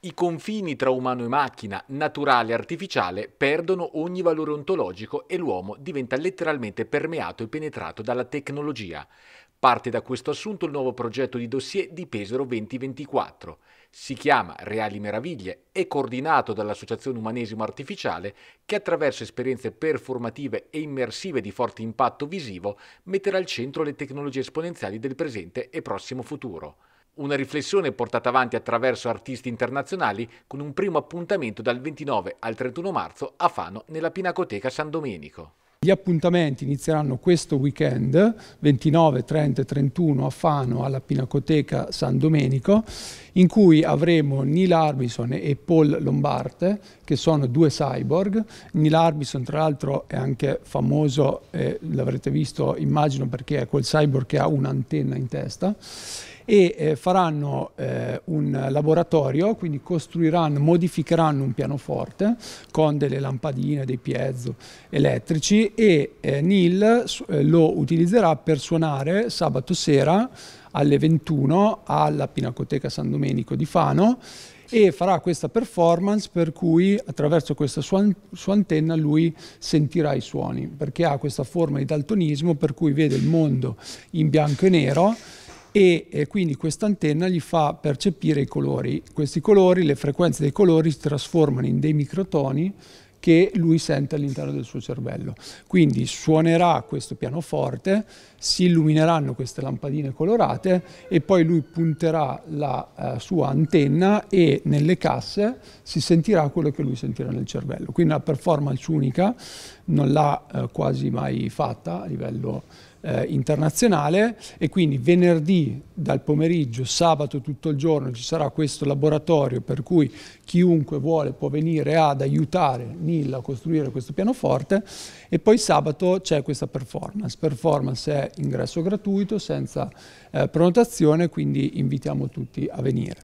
I confini tra umano e macchina, naturale e artificiale, perdono ogni valore ontologico e l'uomo diventa letteralmente permeato e penetrato dalla tecnologia. Parte da questo assunto il nuovo progetto di dossier di Pesaro 2024. Si chiama Reali Meraviglie, è coordinato dall'Associazione Umanesimo Artificiale che attraverso esperienze performative e immersive di forte impatto visivo metterà al centro le tecnologie esponenziali del presente e prossimo futuro. Una riflessione portata avanti attraverso artisti internazionali con un primo appuntamento dal 29 al 31 marzo a Fano nella Pinacoteca San Domenico. Gli appuntamenti inizieranno questo weekend, 29, 30 e 31 a Fano alla Pinacoteca San Domenico, in cui avremo Neil Arbison e Paul Lombarte, che sono due cyborg. Neil Arbison tra l'altro è anche famoso, eh, l'avrete visto immagino perché è quel cyborg che ha un'antenna in testa, e eh, faranno eh, un laboratorio, quindi costruiranno, modificheranno un pianoforte con delle lampadine, dei piezo elettrici e eh, Neil eh, lo utilizzerà per suonare sabato sera alle 21 alla Pinacoteca San Domenico di Fano e farà questa performance per cui attraverso questa sua, sua, antenna lui sentirà i suoni perché ha questa forma di daltonismo per cui vede il mondo in bianco e nero e eh, quindi questa antenna gli fa percepire i colori. Questi colori, le frequenze dei colori si trasformano in dei microtoni che lui sente all'interno del suo cervello. Quindi suonerà questo pianoforte, si illumineranno queste lampadine colorate e poi lui punterà la eh, sua antenna e nelle casse si sentirà quello che lui sentirà nel cervello. Quindi una performance unica, non l'ha eh, quasi mai fatta a livello eh, internazionale e quindi venerdì dal pomeriggio, sabato tutto il giorno ci sarà questo laboratorio per cui chiunque vuole può venire ad aiutare Nilla a costruire questo pianoforte e poi sabato c'è questa performance. Performance è ingresso gratuito, senza eh, prenotazione, quindi invitiamo tutti a venire.